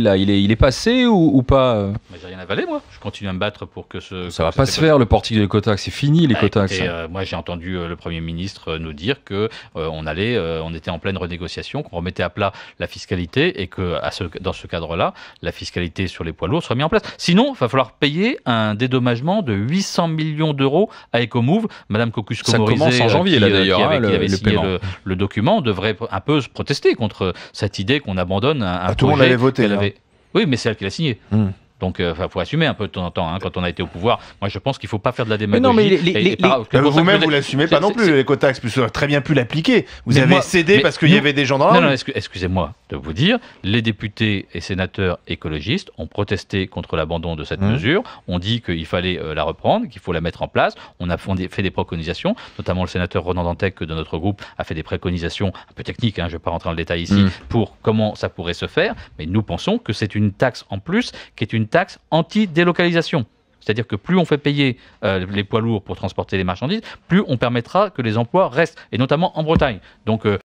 là, il est, il est passé ou, ou pas euh J'ai rien avalé, moi. Je continue à me battre pour que ce. Ça va pas se faire, le portique de Cotax. C'est fini, les ah, Cotax. Euh, moi, j'ai entendu euh, le Premier ministre nous dire que on allait, on était en pleine renégociation, qu'on remettait à plat la fiscalité et que à ce, dans ce cadre-là, la fiscalité sur les poids lourds sera mise en place. Sinon, il va falloir payer un dédommagement de 800 millions d'euros à Ecomove. Madame cocus Ça commence en janvier, qui, là, d'ailleurs, hein, le, signé le, document, devrait un peu se protester contre cette idée qu'on abandonne un, projet ah, tout le monde l'avait voté. Oui, mais c'est elle qui l'a signé. Hmm. Donc, euh, il faut assumer un peu de temps en temps. Hein, quand on a été au pouvoir, moi, je pense qu'il ne faut pas faire de la démagogie. non, mais euh, vous-même, vous, ne l'assumez pas non plus. L'écotaxe, plus très bien pu l'appliquer. Vous avez cédé parce qu'il y avait des gens dans la Non, excusez-moi de vous dire, les députés et sénateurs écologistes ont protesté contre l'abandon de cette mmh. mesure. On dit qu'il fallait euh, la reprendre, qu'il faut la mettre en place. On a fait des préconisations, notamment le sénateur Ronan Dantec de notre groupe a fait des préconisations un peu techniques, hein, je ne vais pas rentrer dans le détail ici, mmh. pour comment ça pourrait se faire. Mais nous pensons que c'est une taxe en plus qui est une taxe anti-délocalisation. C'est-à-dire que plus on fait payer euh, les poids lourds pour transporter les marchandises, plus on permettra que les emplois restent, et notamment en Bretagne. Donc euh,